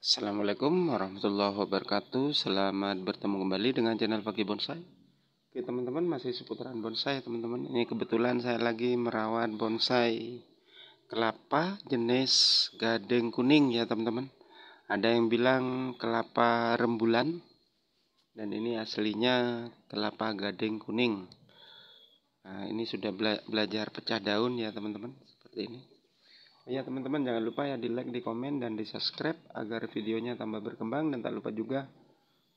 Assalamualaikum warahmatullahi wabarakatuh Selamat bertemu kembali dengan channel Fakih Bonsai Oke teman-teman masih seputaran bonsai ya, teman-teman Ini kebetulan saya lagi merawat bonsai Kelapa jenis gading kuning ya teman-teman Ada yang bilang kelapa rembulan Dan ini aslinya kelapa gading kuning Nah ini sudah bela belajar pecah daun ya teman-teman Seperti ini Ya teman-teman jangan lupa ya di like, di komen, dan di subscribe agar videonya tambah berkembang dan tak lupa juga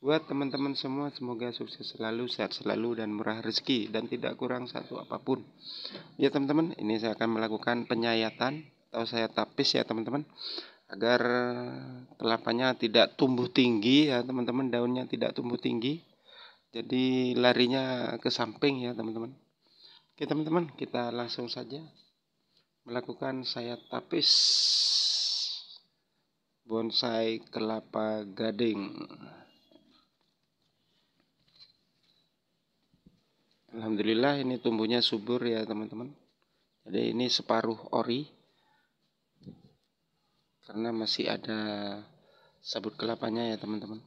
buat teman-teman semua semoga sukses selalu, sehat selalu dan murah rezeki dan tidak kurang satu apapun. Ya teman-teman ini saya akan melakukan penyayatan atau saya tapis ya teman-teman agar kelapanya tidak tumbuh tinggi ya teman-teman daunnya tidak tumbuh tinggi jadi larinya ke samping ya teman-teman. Oke teman-teman kita langsung saja melakukan sayat tapis bonsai kelapa gading Alhamdulillah ini tumbuhnya subur ya teman-teman jadi ini separuh ori karena masih ada sabut kelapanya ya teman-teman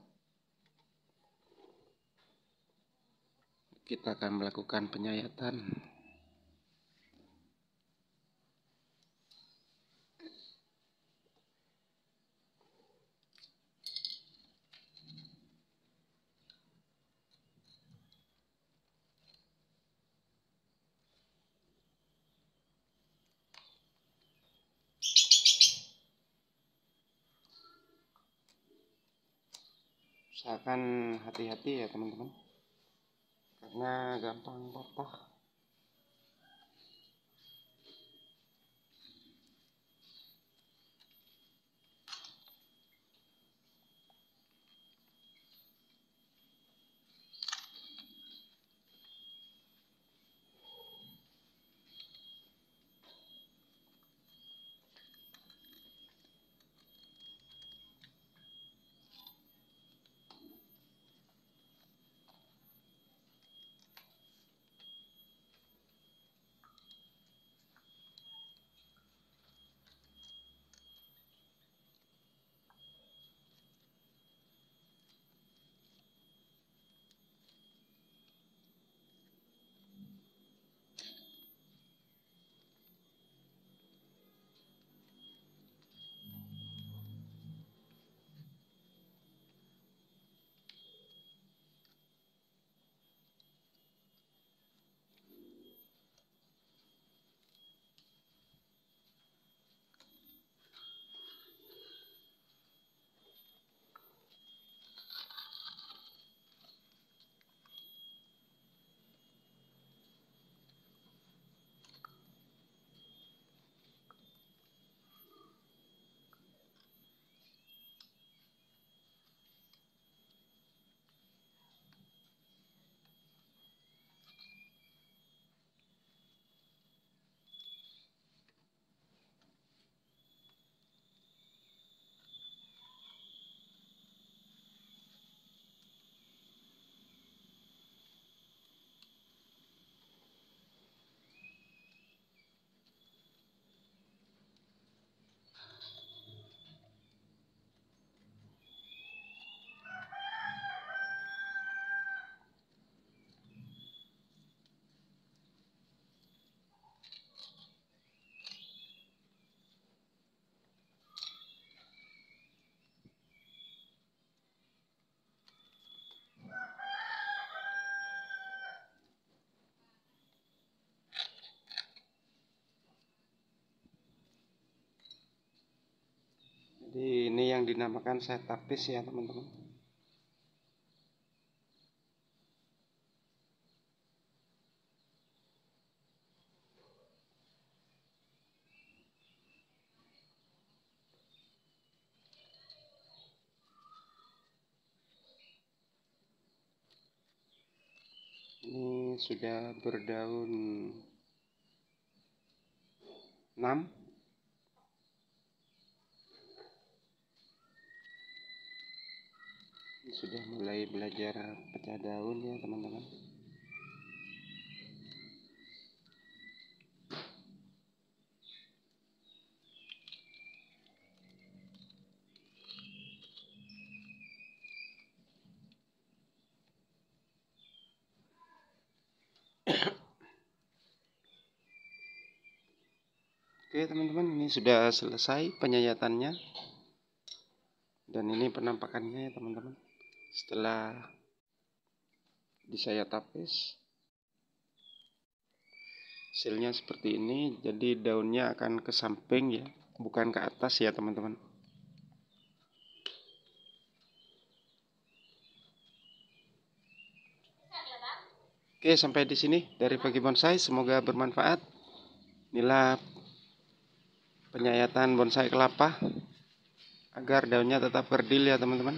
kita akan melakukan penyayatan usahakan hati-hati ya teman-teman karena gampang patah yang dinamakan setup piece ya teman-teman ini sudah berdaun 6 sudah mulai belajar pecah daun ya teman-teman Oke teman-teman ini sudah selesai penyayatannya dan ini penampakannya ya teman-teman setelah di saya tapis hasilnya seperti ini jadi daunnya akan ke samping ya bukan ke atas ya teman-teman Oke sampai di sini dari bagi bonsai semoga bermanfaat inilah penyayatan bonsai kelapa agar daunnya tetap berdil ya teman-teman